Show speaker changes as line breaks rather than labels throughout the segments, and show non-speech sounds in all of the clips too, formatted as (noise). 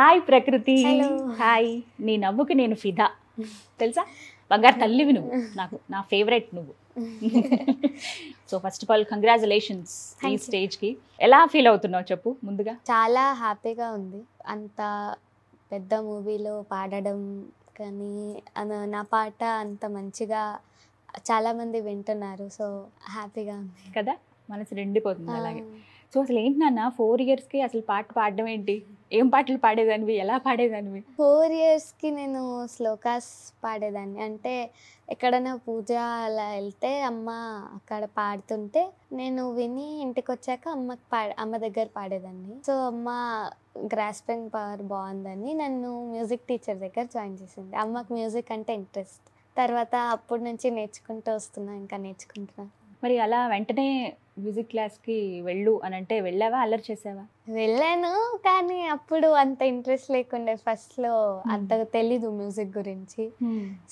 Hi ప్రకృతి hi నీ నవ్వుకి నేను ఫిదా తెలుసా బంగారు తల్లివి నువ్వు (laughs) నాకు నా ఫేవరెట్ నువ్వు (laughs) so first of all congratulations
ఈ స్టేజ్కి ఎలా ఫీల్ అవుతున్నావు చెప్పు ముందుగా చాలా హ్యాపీగా ఉంది అంత పెద్ద మూవీలో పాడడం కానీ నా పాట అంత మంచిగా చాలామంది వింటున్నారు సో హ్యాపీగా ఉంది కదా మనసు
రెండిపోతుంది అలాగే సో అసలు ఏంటి నాన్న ఫోర్ ఇయర్స్కి అసలు పాట పాడడం ఏంటి ఏం పాటలు పాడేదానివి ఎలా పాడేదానివి
ఫోర్ ఇయర్స్కి నేను శ్లోకాస్ పాడేదాన్ని అంటే ఎక్కడైనా పూజ అలా వెళ్తే అమ్మ అక్కడ పాడుతుంటే నేను విని ఇంటికి వచ్చాక అమ్మకి పా అమ్మ దగ్గర పాడేదాన్ని సో అమ్మ గ్రాస్పింగ్ పవర్ బాగుందని నన్ను మ్యూజిక్ టీచర్ దగ్గర జాయిన్ చేసింది అమ్మకి మ్యూజిక్ అంటే ఇంట్రెస్ట్ తర్వాత అప్పటి నుంచి నేర్చుకుంటూ వస్తున్నా ఇంకా నేర్చుకుంటున్నా
మరి అలా వెంటనే మ్యూజిక్ క్లాస్కి వెళ్ళు అని అంటే వెళ్ళావా అల్లరి చేసావా
వెళ్ళాను కానీ అప్పుడు అంత ఇంట్రెస్ట్ లేకుండే ఫస్ట్లో అంత తెలీదు మ్యూజిక్ గురించి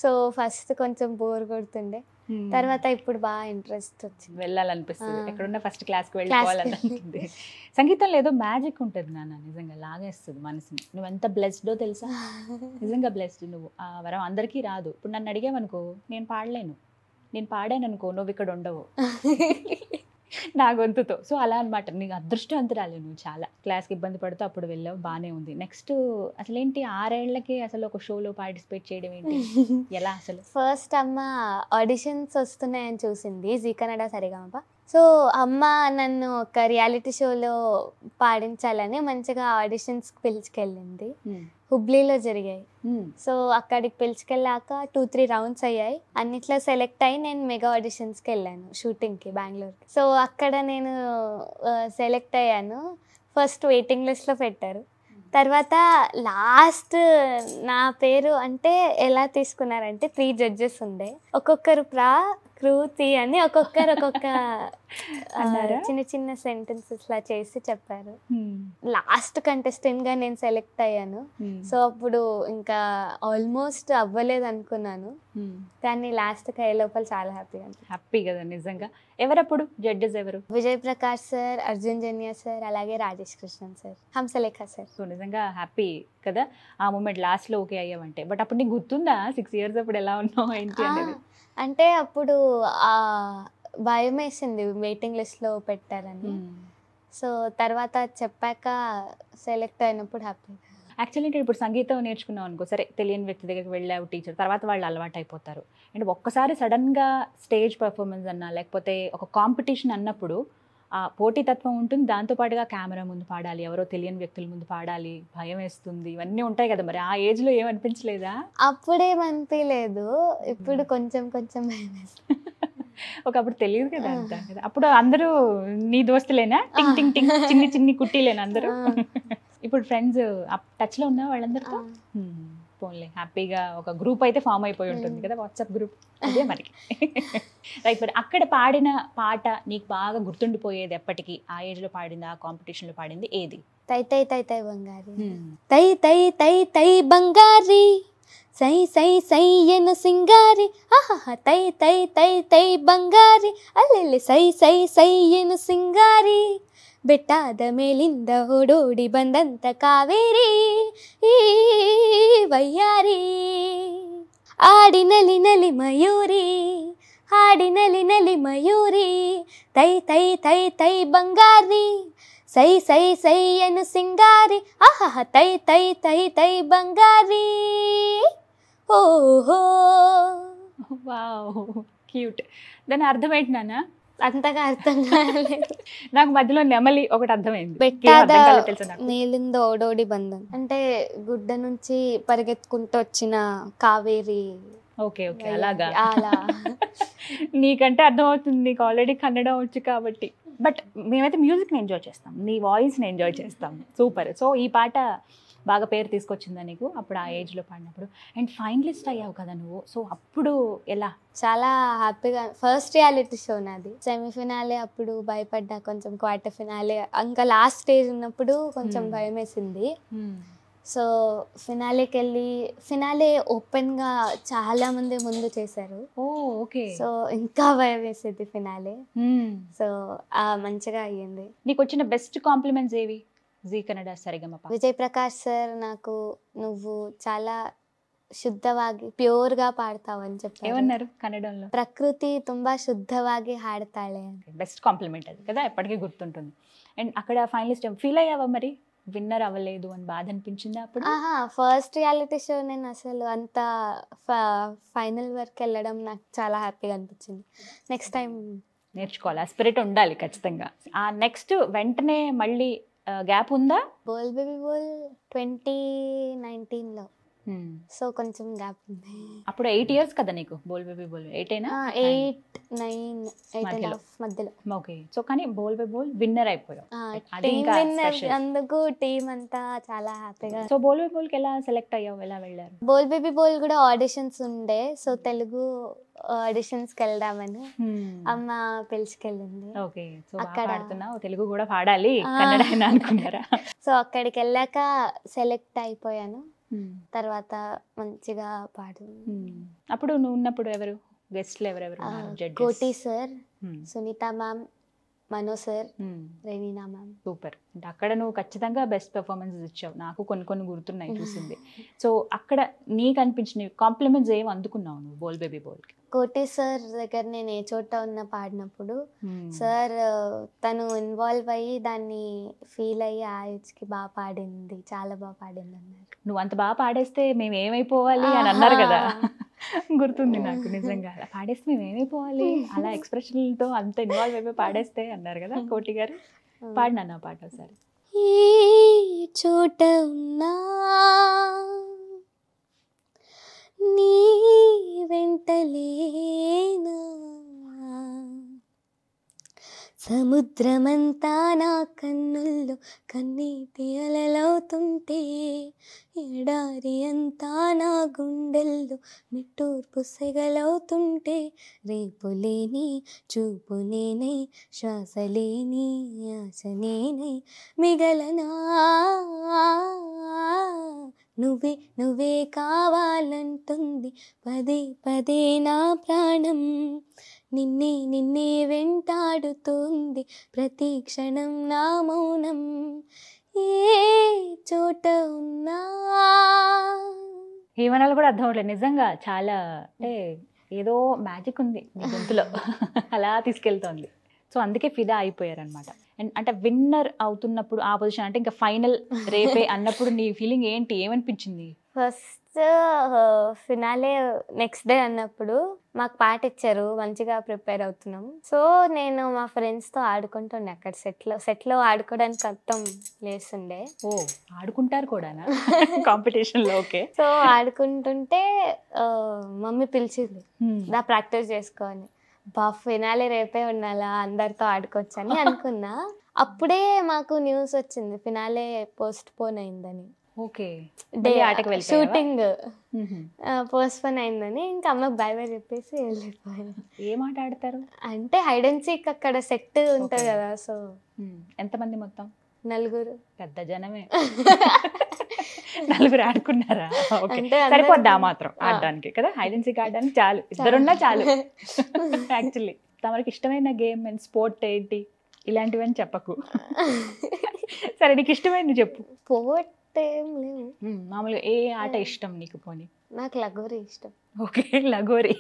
సో ఫస్ట్ కొంచెం బోర్ కొడుతుండే తర్వాత ఇప్పుడు బాగా ఇంట్రెస్ట్ వచ్చింది వెళ్ళాలనిపిస్తుంది ఎక్కడున్న ఫస్ట్ క్లాస్కి వెళ్ళిపోవాలనిపిస్తుంది
సంగీతం లేదో మ్యాజిక్ ఉంటుంది నాన్న నిజంగా లాగేస్తుంది మనసుని నువ్వు ఎంత బ్లెస్డో తెలుసా (laughs) నిజంగా బ్లెస్డ్ నువ్వు ఆ వరం అందరికీ రాదు ఇప్పుడు నన్ను అడిగావనుకో నేను పాడలేను నేను పాడాను అనుకో నువ్వు ఇక్కడ ఉండవు (laughs) నా గొంతుతో సో అలా అనమాట నీకు అదృష్టవంతురాలు నువ్వు చాలా క్లాస్కి ఇబ్బంది పడుతూ అప్పుడు వెళ్ళావు బాగానే ఉంది నెక్స్ట్ అసలు ఏంటి ఆరేళ్లకి అసలు ఒక షోలో పార్టిసిపేట్ చేయడం ఏంటి ఎలా అసలు (laughs) ఫస్ట్
అమ్మ ఆడిషన్స్ వస్తున్నాయని చూసింది జీ కన్నడ సరిగా సో అమ్మ నన్ను ఒక రియాలిటీ షోలో పాడించాలని మంచిగా ఆడిషన్స్కి పిలుచుకెళ్ళింది హుబ్లీలో జరిగాయి సో అక్కడికి పిలుచుకెళ్ళాక టూ త్రీ రౌండ్స్ అయ్యాయి అన్నిట్లో సెలెక్ట్ అయ్యి నేను మెగా ఆడిషన్స్కి వెళ్ళాను షూటింగ్కి బెంగళూరుకి సో అక్కడ నేను సెలెక్ట్ అయ్యాను ఫస్ట్ వెయిటింగ్ లిస్ట్లో పెట్టారు తర్వాత లాస్ట్ నా పేరు అంటే ఎలా తీసుకున్నారంటే త్రీ జడ్జెస్ ఉండే ఒక్కొక్కరు ప్రా కృతి అని ఒక్కొక్కరు ఒక్కొక్క చిన్న చిన్న సెంటెన్సెస్ లా చేసి చెప్పారు లాస్ట్ కంటెస్టెంట్ గా నేను సెలెక్ట్ అయ్యాను సో అప్పుడు ఇంకా ఆల్మోస్ట్ అవ్వలేదు అనుకున్నాను కానీ లాస్ట్ కి లోపల చాలా హ్యాపీ హ్యాపీ కదా నిజంగా ఎవరప్పుడు జడ్జెస్ ఎవరు విజయ్ ప్రకాష్ సార్ అర్జున్ జన్య సార్ అలాగే Rajesh Krishnan sir Hamsalekha sir so నిజంగా
హ్యాపీ కదా ఆ మూమెంట్ లాస్ట్ లో ఓకే అయ్యావంటే బట్ అప్పుడు నీకు గుర్తుందా సిక్స్ ఇయర్స్ అప్పుడు ఎలా ఉన్నావు ఏంటి
అంటే అప్పుడు భయం వేసింది వెయిటింగ్ లిస్ట్లో పెట్టారని hmm. సో తర్వాత చెప్పాక సెలెక్ట్ అయినప్పుడు హ్యాపీ
యాక్చువల్లీ ఇప్పుడు సంగీతం నేర్చుకున్నాం అనుకో సరే తెలియని వ్యక్తి దగ్గరికి వెళ్ళావు టీచర్ తర్వాత వాళ్ళు అలవాటు అయిపోతారు అండ్ ఒక్కసారి సడన్గా స్టేజ్ పర్ఫార్మెన్స్ అన్నా లేకపోతే ఒక కాంపిటీషన్ అన్నప్పుడు ఆ పోటీతత్వం ఉంటుంది దాంతోపాటుగా కెమెరా ముందు పాడాలి ఎవరో తెలియని వ్యక్తుల ముందు పాడాలి భయం వేస్తుంది ఇవన్నీ ఉంటాయి కదా మరి ఆ ఏజ్లో ఏమనిపించలేదా
అప్పుడేమనిపించలేదు ఇప్పుడు కొంచెం కొంచెం భయం
ఒకప్పుడు తెలియదు కదా అంత అప్పుడు అందరూ నీ దోస్తులేనా టింగ్ టింగ్ టింగ్ చిన్ని చిన్ని కుట్టిలేనా అందరూ ఇప్పుడు ఫ్రెండ్స్ టచ్లో ఉన్నా వాళ్ళందరితో పోన్లే హ్యాపీగా ఒక గ్రూప్ అయితే ఫామ్ అయిపోయి ఉంటుంది కదా వాట్సాప్ గ్రూప్ అదే మనకి రైట్ (laughs) మరి అక్కడ పాడిన పాట నీకు బాగా గుర్తుండిపోయేది ఎప్పటికీ ఆ ఏజ్లో పాడింది ఆ కాంపిటీషన్లో పాడింది ఏది
తై తై తై తై బంగారి తై తై తై తై బంగారి సై సై సై ఎను సింగారి ఆహా తై తై తై తై బంగారి అల్లెల్లి సై సై సై ఎను సింగారి ಬೆಟ್ಟಾದ ಮೇಲಿಂದ ಓಡೋಡಿ ಬಂದಂತ ಕಾವೇರಿ ಈ ವಯ್ಯಾರಿ ಆಡಿನಲಿ ನಲಿ ಮಯೂರಿ ಹಾಡಿನಲಿ ನಲಿ ಮಯೂರಿ ತೈ ತೈ ತೈ ತೈ ಬಂಗಾರಿ ಸೈ ಸೈ ಸೈ ಏನು ಸಿಂಗಾರಿ ಆಹಾ ತೈ ತೈ ತೈ ತೈ ಬಂಗಾರಿ ಓಹೋ ವಾ ಕ್ಯೂಟ್ ದನ್ ಅರ್ಧ ಬೈಟ್ ನಾನಾ అంతగా అర్థం కాలేదు
నాకు మధ్యలో నెమలి ఒకటి అర్థమైంది
నీలిందో ఓడోడి బంధం అంటే గుడ్డ నుంచి పరిగెత్తుకుంటూ వచ్చిన కావేరి ఓకే ఓకే అలాగా అలా (laughs)
నీకంటే అర్థమవుతుంది నీకు ఆల్రెడీ కన్నడ వచ్చు కాబట్టి బట్ మేమైతే మ్యూజిక్ని ఎంజాయ్ చేస్తాం నీ వాయిస్ని ఎంజాయ్ చేస్తాం సూపర్ సో ఈ పాట బాగా పేరు తీసుకొచ్చిందా నీకు అప్పుడు ఆ ఏజ్లో hmm. పాడినప్పుడు అండ్ ఫైనలిస్ట్ అయ్యావు కదా నువ్వు సో అప్పుడు
ఎలా చాలా హ్యాపీగా ఫస్ట్ రియాలిటీ షో నాది సెమీఫినాలే అప్పుడు భయపడ్డా కొంచెం క్వార్టర్ ఫినాలే ఇంకా లాస్ట్ స్టేజ్ ఉన్నప్పుడు కొంచెం hmm. భయం వేసింది సో hmm. ఫినాలేకి వెళ్ళి ఫినాలే ఓపెన్గా చాలా మంది ముందు చేశారు ఓకే సో ఇంకా భయం వేసేది ఫినాలే సో మంచిగా అయ్యింది నీకు వచ్చిన బెస్ట్ కాంప్లిమెంట్స్ ఏవి జీ కన్నడ సరిగమ విజయ్ ప్రకాష్ సార్ నాకు నువ్వు చాలా శుద్ధవాగి ప్యూర్ గా పాడతావు అని చెప్పారు ఏమన్నారు కన్నడంలో ప్రకృతి తుంబా శుద్ధవాగి ಹಾಡ್ತಾಳೆ
బెస్ట్ కాంప్లిమెంట్ అది కదా ఎప్పటికీ గుర్తుంటుంది అండ్ అక్కడ ఫైనలిస్ట్ ఫీల్ అయ్యావా మరి విన్నర్ అవ్వలేదు అని బాధ అనిపించింది
అప్పుడు ఆహా ఫస్ట్ రియాలిటీ షో నేను అసలు అంత ఫైనల్ వరకు వెళ్ళడం నాకు చాలా హ్యాపీగా అనిపించింది నెక్స్ట్ టైం
నేర్చుకోవాలి ఆ స్పిరిట్ ఉండాలి ఖచ్చితంగా
ఆ నెక్స్ట్ వెంటనే మళ్ళీ గ్యాప్ ఉందా బోల్ బేబీ బోల్ ట్వంటీ నైన్టీన్లో సో కొంచెం గ్యాప్ ఉంది
అప్పుడు ఎయిట్ ఇయర్స్ కదా నీకు బోల్ బేబీ బోల్ ఎయిట్ అయినా ఎయిట్ నైన్ ఎయిట్ మధ్యలో ఓకే సో కానీ బోల్ బే బోల్ విన్నర్ అయిపోయావు
అందుకు టీమ్ అంతా చాలా హ్యాపీగా సో బోల్ బే కి ఎలా సెలెక్ట్ అయ్యావు ఎలా వెళ్ళారు బోల్ బేబీ బోల్ కూడా ఆడిషన్స్ ఉండే సో hmm. తెలుగు ఆడిషన్స్కి వెళ్దామని అమ్మ పిలుచుకెళ్ళింది అక్కడ తెలుగు కూడా పాడాలి అనుకున్నారా (laughs) సో అక్కడికి వెళ్ళాక సెలెక్ట్ అయిపోయాను తర్వాత మంచిగా పాడు అప్పుడు నువ్వు ఉన్నప్పుడు ఎవరు గెస్ట్లు ఎవరెవరు Koti sir Sunitha ma'am Mano
sir Raveena ma'am super అంటే అక్కడ నువ్వు ఖచ్చితంగా బెస్ట్ పెర్ఫార్మెన్సెస్ ఇచ్చావు నాకు కొన్ని కొన్ని గుర్తున్నాయి (laughs) చూసింది సో అక్కడ నీకు అనిపించిన కాంప్లిమెంట్స్ ఏమి అందుకున్నావు నువ్వు బోల్ బేబీ బోల్
కోటే సార్ దగ్గర నేను ఏ చోట ఉన్న పాడినప్పుడు సార్ తను ఇన్వాల్వ్ అయ్యి దాన్ని ఫీల్ అయ్యి ఆ ఏజ్కి బాగా పాడింది చాలా బాగా పాడింది అన్నారు
నువ్వు అంత బాగా పాడేస్తే మేము ఏమైపోవాలి అని అన్నారు కదా గుర్తుంది నాకు నిజంగా అలా పాడేస్తే మేము ఏమైపోవాలి అలా ఎక్స్ప్రెషన్లతో అంత ఇన్వాల్వ్ అయిపోయి పాడేస్తే అన్నారు కదా కోటి గారు పాడినా
నా పాట ఒకసారి చోట ఉన్నా నీ వెంటలేనా సముద్రమంతా నా కన్నుల్లో కన్నీటి అలలవుతుంటే ఎడారి అంతా నా గుండెల్లో నిట్టూర్పు సెగలవుతుంటే రేపులేని చూపునేనై శ్వాసలేని ఆశనేనై మిగలనా నువ్వే నువ్వే కావాలంటుంది పదే పదే నా ప్రాణం నిన్నే నిన్నే వెంటాడుతుంది ప్రతి క్షణం నా మౌనం ఏ చోట ఉన్నా ఏమనాలు కూడా అర్థం అవట్లేదు నిజంగా చాలా అంటే
ఏదో మ్యాజిక్ ఉంది మీ గొంతులో (laughs) అలా తీసుకెళ్తోంది సో అందుకే ఫిదా అయిపోయారనమాట అండ్ అంటే విన్నర్ అవుతున్నప్పుడు ఆ పొజిషన్ అంటే ఇంకా ఫైనల్ రేపే అన్నప్పుడు నీ ఫీలింగ్ ఏంటి ఏమనిపించింది
first last finale next day అన్నప్పుడు మాకు పాట ఇచ్చారు మంచిగా ప్రిపేర్ అవుతున్నాం సో నేను మా ఫ్రెండ్స్తో ఆడుకుంటుండే అక్కడ సెట్లో లో ఆడుకోవడానికి అర్థం లేస్తుండే ఓ ఆడుకుంటారు కూడా (laughs)
కాంపిటీషన్లో ఓకే
సో ఆడుకుంటుంటే మమ్మీ పిలిచింది నా ప్రాక్టీస్ చేసుకోవాలి బా ఫినాలే రేపే ఉండాలా అందరితో ఆడుకోవచ్చని అనుకున్నా అప్పుడే మాకు న్యూస్ వచ్చింది ఫినాలే పోస్ట్ పోన్ అయిందని ఓకే డే ఆటకి షూటింగ్ పోస్ట్పోన్ అయిందని ఇంకా అమ్మకి బాయ్ బాయ్ చెప్పేసి వెళ్ళిపోయాను ఏం ఆట ఆడతారు అంటే హైడ్ అండ్ సీక్ అక్కడ సెట్ ఉంటుంది కదా సో ఎంతమంది మొత్తం నలుగురు పెద్ద జనమే (laughs)
నలుగురు ఆడుకున్నారా సరిపోద్దా మాత్రం ఆడడానికి కదా హైడ్ అండ్ సీక్ ఆడడానికి చాలు ఇద్దరున్నా చాలు యాక్చువల్లీ (laughs) తమకి ఇష్టమైన గేమ్ అండ్ స్పోర్ట్ ఏంటి ఇలాంటివని చెప్పకు (laughs) సరే నీకు ఇష్టమైంది చెప్పు స్పోర్ట్
ఏం లేవు
మామూలుగా ఏ ఆట ఇష్టం నీకు పోనీ
నాకు లగోరీ ఇష్టం
ఓకే లగోరీ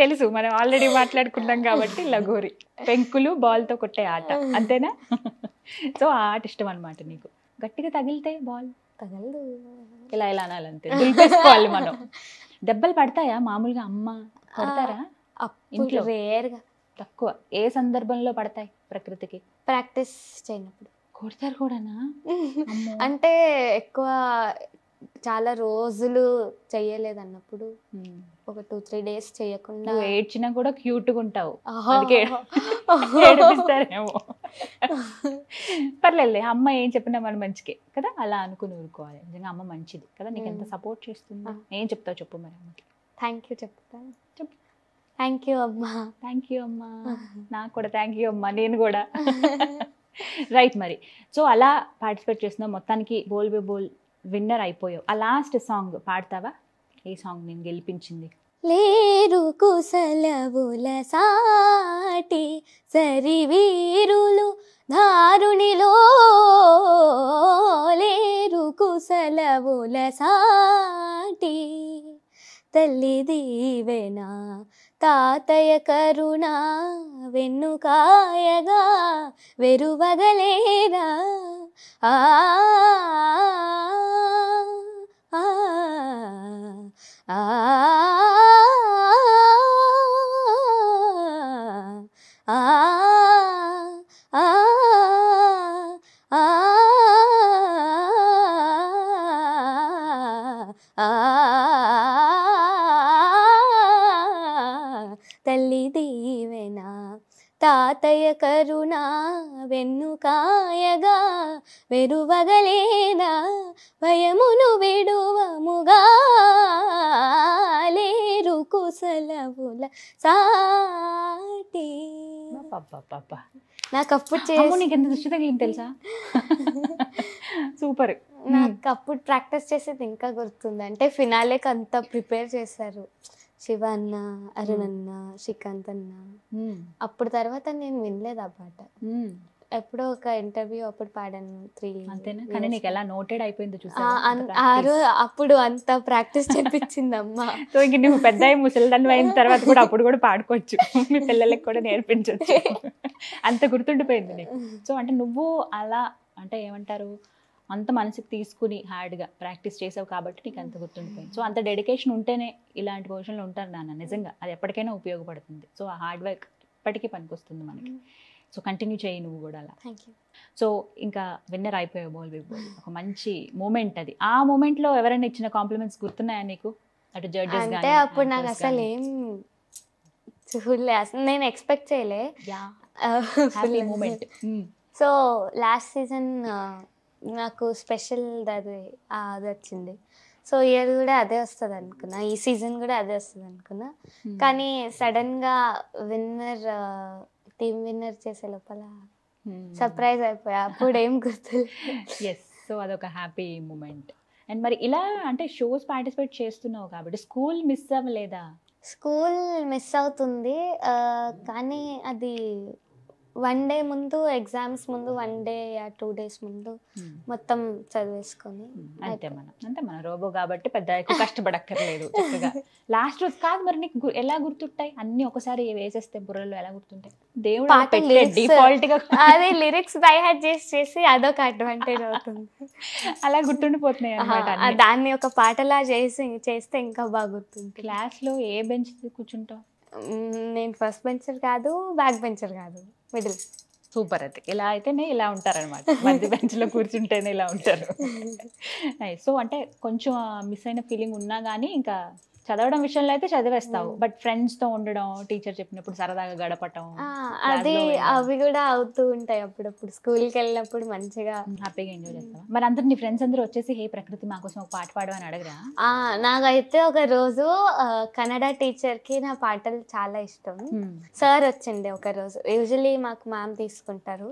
తెలుసు మనం ఆల్రెడీ మాట్లాడుకున్నాం కాబట్టి లగోరీ పెంకులు బాల్ తో కొట్టే ఆట అంతేనా సో ఆ ఆట ఇష్టం అనమాట నీకు గట్టిగా తగిలితే బాల్ తగలదు ఇలా ఇలా అనాలంతే దులిపేసుకోవాలి మనం దెబ్బలు పడతాయా మామూలుగా అమ్మ పడతారా ఇంట్లో వేరుగా తక్కువ ఏ సందర్భంలో పడతాయి ప్రకృతికి
ప్రాక్టీస్ చేయనప్పుడు కొడతారు కూడానా అంటే ఎక్కువ చాలా రోజులు చెయ్యలేదు అన్నప్పుడు ఒక టూ త్రీ డేస్ చేయకుండా
ఏడ్చినా కూడా క్యూట్గా ఉంటావు పర్లేదు అమ్మ ఏం చెప్పినా మన మంచికే కదా అలా అనుకుని ఊరుకోవాలి నిజంగా అమ్మ మంచిది కదా నీకు ఎంత సపోర్ట్ చేస్తుందా ఏం చెప్తావు చెప్పు మరి అమ్మకి థ్యాంక్ యూ చెప్తా
థ్యాంక్ యూ అమ్మా థ్యాంక్ యూ అమ్మా
నాకు కూడా థ్యాంక్ యూ అమ్మా నేను కూడా (laughs) రైట్ మరి సో అలా పార్టిసిపేట్ చేస్తున్నావు మొత్తానికి బోల్ బే బోల్ విన్నర్ అయిపోయావు ఆ లాస్ట్ సాంగ్ పాడతావా ఏ సాంగ్ నేను గెలిపించింది
లేరు కుశలవుల సాటి సరి వీరులు దారుణిలో లేరు కుశలవుల సాటి తల్లి దీవెనా తాతయ కరుణ వెన్నుకాయగా వెరువగలేదా ఆ ఆ కరుణ వెన్నుకాయగా వెరువగలేనా భయమును విడువముగా లేరు కుసలముల సాటి నాకు అప్పుడు నీకు ఎంత దృష్టి తగిలింది తెలుసా సూపర్ నాకు అప్పుడు ప్రాక్టీస్ చేసేది ఇంకా గుర్తుంది అంటే ఫినాలేకి అంత ప్రిపేర్ చేశారు శివ అన్న అరుణ్ అన్న శ్రీకాంత్ అన్న అప్పుడు తర్వాత నేను వినలేదు ఆ పాట ఎప్పుడో ఒక ఇంటర్వ్యూ అప్పుడు పాడాను త్రీ కానీ నీకు ఎలా నోటెడ్ అయిపోయింది చూసి అప్పుడు అంత ప్రాక్టీస్ చేపించింది అమ్మ సో ఇంక నువ్వు పెద్ద ముసలిదాన్ని
అయిన తర్వాత కూడా అప్పుడు కూడా పాడుకోవచ్చు మీ పిల్లలకి కూడా నేర్పించవచ్చు (laughs) అంత గుర్తుండిపోయింది నీకు సో అంటే నువ్వు అలా అంటే ఏమంటారు అంత మనసుకు తీసుకుని హార్డ్గా ప్రాక్టీస్ చేసావు కాబట్టి నీకు అంత గుర్తుండిపోయింది hmm. సో అంత డెడికేషన్ ఉంటేనే ఇలాంటి పొజిషన్లో ఉంటారు నాన్న నిజంగా అది ఎప్పటికైనా ఉపయోగపడుతుంది సో ఆ హార్డ్ వర్క్ ఇప్పటికీ పనికొస్తుంది మనకి hmm. సో కంటిన్యూ చేయి నువ్వు కూడా అలా సో ఇంకా విన్నర్ అయిపోయావు బోల్ బోల్ ఒక మంచి మూమెంట్ అది ఆ మూమెంట్లో ఎవరైనా ఇచ్చిన కాంప్లిమెంట్స్ గుర్తున్నాయా నీకు అటు జడ్జెస్ అంటే అప్పుడు నాకు అసలు ఏం
చూడలే అసలు నేను ఎక్స్పెక్ట్ చేయలే (laughs) మూమెంట్ సో లాస్ట్ సీజన్ నాకు స్పెషల్ అది అది వచ్చింది సో ఇయర్ కూడా అదే వస్తుంది అనుకున్నా ఈ సీజన్ కూడా అదే వస్తుంది అనుకున్నా hmm. కానీ సడన్గా విన్నర్ టీమ్ విన్నర్ చేసే లోపల hmm. సర్ప్రైజ్ అయిపోయా అప్పుడు ఏం
గుర్తులేదు ఎస్ (laughs) సో అదొక హ్యాపీ మూమెంట్ అండ్ మరి ఇలా అంటే షోస్ పార్టిసిపేట్ చేస్తున్నావు కాబట్టి స్కూల్ మిస్ అవ్వలేదా
స్కూల్ మిస్ అవుతుంది కానీ అది వన్ డే ముందు ఎగ్జామ్స్ ముందు hmm. One day two days ముందు hmm. మొత్తం చదివేసుకొని hmm. అంతే
మనం అంటే మన రోబో కాబట్టి పెద్ద ఎక్కువ కష్టపడక్కర్లేదు చక్కగా
లాస్ట్ రోజు కాదు మరి నీకు
ఎలా గుర్తుంటాయి అన్ని ఒకసారి వేసేస్తే బుర్రలో ఎలా గుర్తుంటాయి దేవుడు డిఫాల్ట్ గా అదే
లిరిక్స్ బై హ్యాట్ చేసి చేసి అదొక అడ్వాంటేజ్ అవుతుంది అలా గుర్తుండిపోతున్నాయి అన్నమాట దాన్ని ఒక పాటలా చేసి చేస్తే ఇంకా బాగా క్లాస్ లో ఏ బెంచ్ కూర్చుంటావు నేను ఫస్ట్ బెంచర్ కాదు బ్యాక్ బెంచర్ కాదు మిడిల్
సూపర్ అది ఇలా అయితేనే ఇలా ఉంటారనమాట మంచి బెంచ్లో కూర్చుంటేనే ఇలా ఉంటారు
(laughs)
సో అంటే కొంచెం మిస్ అయిన ఫీలింగ్ ఉన్నా కానీ ఇంకా చదవడం విషయంలో అయితే చదివేస్తావు బట్ ఫ్రెండ్స్ తో ఉండడం టీచర్ చెప్పినప్పుడు సరదాగా గడపటం అది అవి కూడా అవుతూ
ఉంటాయి అప్పుడప్పుడు స్కూల్ కి వెళ్ళినప్పుడు మంచిగా హ్యాపీగా ఎంజాయ్ చేస్తాం మరి అందరు నీ ఫ్రెండ్స్ అందరూ వచ్చేసి హే ప్రకృతి మా కోసం ఒక పాట పాడవని అడగరా నాకైతే ఒక రోజు కన్నడ టీచర్ కి నా పాటలు చాలా ఇష్టం సార్ వచ్చింది ఒక రోజు యూజువలీ మాకు మ్యామ్ తీసుకుంటారు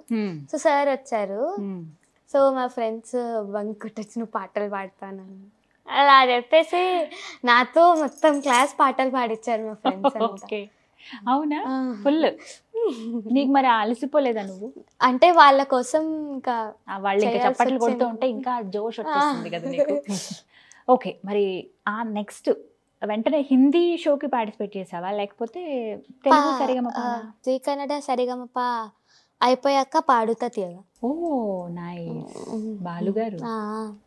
సో సార్ వచ్చారు సో మా ఫ్రెండ్స్ వంకుట కొట్టొచ్చిన పాటలు పాడతాను అలా చెప్పేసి నాతో మొత్తం క్లాస్ పాటలు పాడించారు మా ఫ్రెండ్స్ అవునా ఫుల్ నీకు మరి అలసిపోలేదా నువ్వు
అంటే వాళ్ళ కోసం ఇంకా వాళ్ళు ఇంకా చప్పట్లు కొడుతూ ఉంటే ఇంకా జోష్ వచ్చేస్తుంది కదా నీకు ఓకే మరి ఆ నెక్స్ట్ వెంటనే హిందీ షోకి పార్టిసిపేట్ చేసావా లేకపోతే
తెలుగు సరిగమప జీ కన్నడ సరిగమప అయిపోయాక పాడుతా తీయగా ఓ నాయ్ బాలుగారు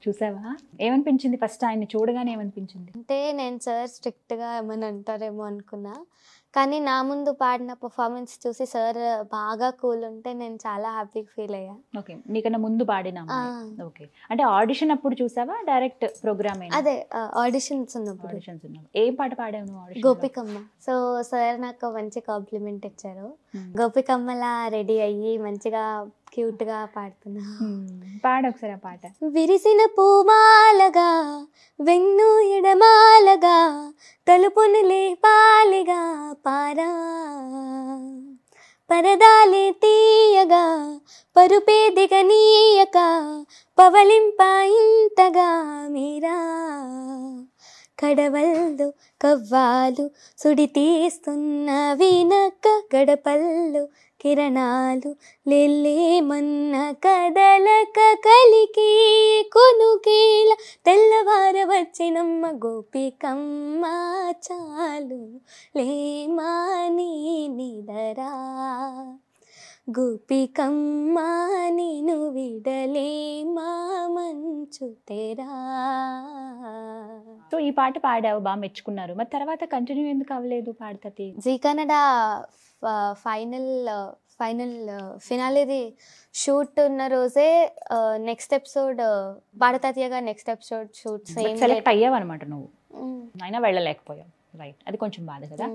చూసావా
ఏమనిపించింది ఫస్ట్ ఆయన్ని చూడగానే ఏమనిపించింది
అంటే నేను సార్ స్ట్రిక్ట్ గా ఏమైనా అంటారేమో అనుకున్నా కానీ నా ముందు పాడిన పర్ఫార్మెన్స్ చూసి సార్ బాగా కూల్ ఉంటే నేను చాలా హ్యాపీగా ఫీల్ అయ్యా
ఓకే నీకన్నా ముందు పాడినా ఓకే అంటే ఆడిషన్ అప్పుడు చూసావా డైరెక్ట్ ప్రోగ్రామ్
అదే ఆడిషన్స్ ఉన్నప్పుడు ఆడిషన్స్ ఉన్నప్పుడు ఏం పాట పాడావు నువ్వు గోపికమ్మ సో సార్ నాకు మంచి కాంప్లిమెంట్ ఇచ్చారు hmm. గోపికమ్మలా రెడీ అయ్యి మంచిగా క్యూట్గా పాడుతున్నా పాడ ఒకసారి ఆ పాట విరిసిన పూమాలగా వెన్ను ఎడమాలగా తలుపును లేపాలిగా పారా పరదాలే తీయగా పరుపే దిగనీయక పవలింప ఇంతగా మీరా కడవల్లు కవ్వాలు సుడి తీస్తున్న వినక గడపల్లు కిరణాలు మన్న కదలక కలికి కొనుకేల తెల్లవార వచ్చినమ్మ గోపికమ్మ చాలు లేమా నీ నిదరా గోపికమ్మాని నిను విడలే మా మంచు తెరా సో ఈ పాట పాడావు బాగా మెచ్చుకున్నారు మరి తర్వాత కంటిన్యూ ఎందుకు అవ్వలేదు పాడతది జీ కన్నడ ఫైనల్ ఫైనల్ ఫినాలిది షూట్ ఉన్న రోజే నెక్స్ట్ ఎపిసోడ్ భారతీయగా నెక్స్ట్ ఎపిసోడ్ షూట్ సెలెక్ట్
అయ్యావు అనమాట నువ్వు అయినా వెళ్ళలేకపోయావు రైట్ అది కొంచెం బాధ కదా